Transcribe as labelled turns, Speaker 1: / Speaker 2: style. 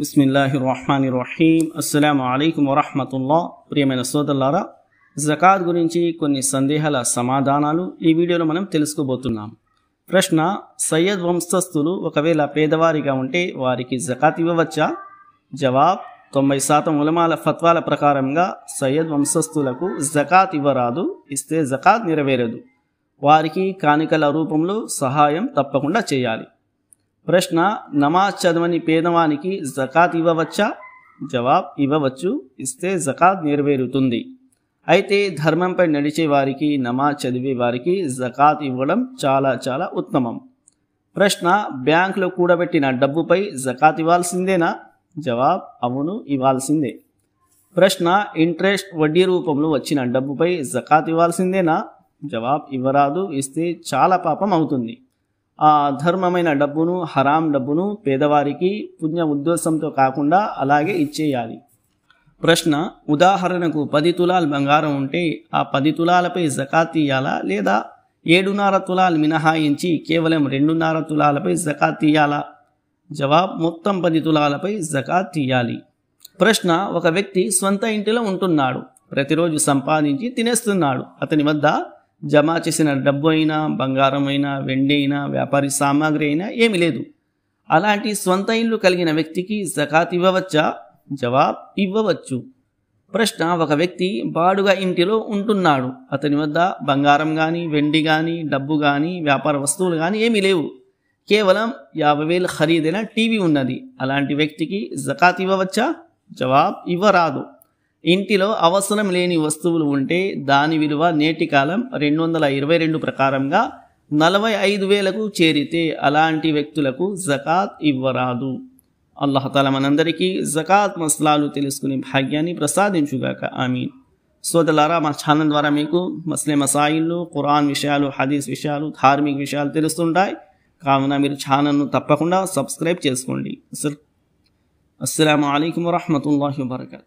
Speaker 1: బిస్మిల్లాహి రహమాన్ రహీం అస్సలం అయికు వరహమతుల్లా ప్రియమైన సోదరులారా జకాత్ గురించి కొన్ని సందేహాల సమాధానాలు ఈ వీడియోలో మనం తెలుసుకోబోతున్నాం ప్రశ్న సయ్యద్ వంశస్థులు ఒకవేళ పేదవారిగా ఉంటే వారికి జకాత్ ఇవ్వవచ్చా జవాబ్ తొంభై శాతం ఉలమాల ఫత్వాల ప్రకారంగా సయ్యద్ వంశస్థులకు జకాత్ ఇవ్వరాదు ఇస్తే జకాత్ నెరవేరదు వారికి కానికల రూపంలో సహాయం తప్పకుండా చేయాలి ప్రశ్న నమాజ్ చదవని పేదవానికి జకాత్ ఇవ్వవచ్చా జవాబ్ ఇవ్వవచ్చు ఇస్తే జకాత్ నెరవేరుతుంది అయితే ధర్మంపై నడిచే వారికి నమాజ్ చదివే వారికి జకాత్ ఇవ్వడం చాలా చాలా ఉత్తమం ప్రశ్న బ్యాంకులో కూడబెట్టిన డబ్బుపై జకాత్ ఇవ్వాల్సిందేనా జవాబ్ అవును ఇవ్వాల్సిందే ప్రశ్న ఇంట్రెస్ట్ వడ్డీ రూపంలో వచ్చిన డబ్బుపై జకాత్ ఇవ్వాల్సిందేనా జవాబ్ ఇవ్వరాదు ఇస్తే చాలా పాపం అవుతుంది ఆ ధర్మమైన డబ్బును హరాం డబ్బును పేదవారికి పుణ్య ఉద్దేశంతో కాకుండా అలాగే ఇచ్చేయాలి ప్రశ్న ఉదాహరణకు పది తులాల్ బంగారం ఉంటే ఆ పది తులాలపై జకాత్ తీయాలా లేదా ఏడున్నర తులాలు మినహాయించి కేవలం రెండున్నర తులాలపై జకాత్ తీయాలా జవాబ్ మొత్తం పది తులాలపై జకాత్ తీయాలి ప్రశ్న ఒక వ్యక్తి స్వంత ఇంటిలో ఉంటున్నాడు ప్రతిరోజు సంపాదించి తినేస్తున్నాడు అతని వద్ద జమ చేసిన డబ్బు అయినా బంగారం అయినా వెండి అయినా వ్యాపారి సామాగ్రి అయినా ఏమి లేదు అలాంటి స్వంత ఇల్లు కలిగిన వ్యక్తికి జకాత్ ఇవ్వవచ్చా జవాబ్ ఇవ్వవచ్చు ప్రశ్న ఒక వ్యక్తి బాడుగ ఇంటిలో ఉంటున్నాడు అతని వద్ద బంగారం కానీ వెండి కానీ డబ్బు కానీ వ్యాపార వస్తువులు కానీ ఏమీ లేవు కేవలం యాభై వేలు ఖరీదైన టీవీ ఉన్నది అలాంటి వ్యక్తికి జకాత్ ఇవ్వవచ్చా జవాబ్ ఇవ్వరాదు ఇంటిలో అవసరం లేని వస్తువులు ఉంటే దాని విలువ నేటి కాలం రెండు వందల ఇరవై రెండు ప్రకారంగా నలభై ఐదు వేలకు చేరితే అలాంటి వ్యక్తులకు జకాత్ ఇవ్వరాదు అల్లహతాల మనందరికీ జకాత్ మసలాలు తెలుసుకునే భాగ్యాన్ని ప్రసాదించుగాక ఆమీన్ సోదలారా మా ఛానల్ ద్వారా మీకు ముస్లిం మసాయిల్లు ఖురాన్ విషయాలు హదీస్ విషయాలు ధార్మిక విషయాలు తెలుస్తుంటాయి కావున మీరు ఛానల్ను తప్పకుండా సబ్స్క్రైబ్ చేసుకోండి అస్సలం అయికం వరహమూల వబర్కూ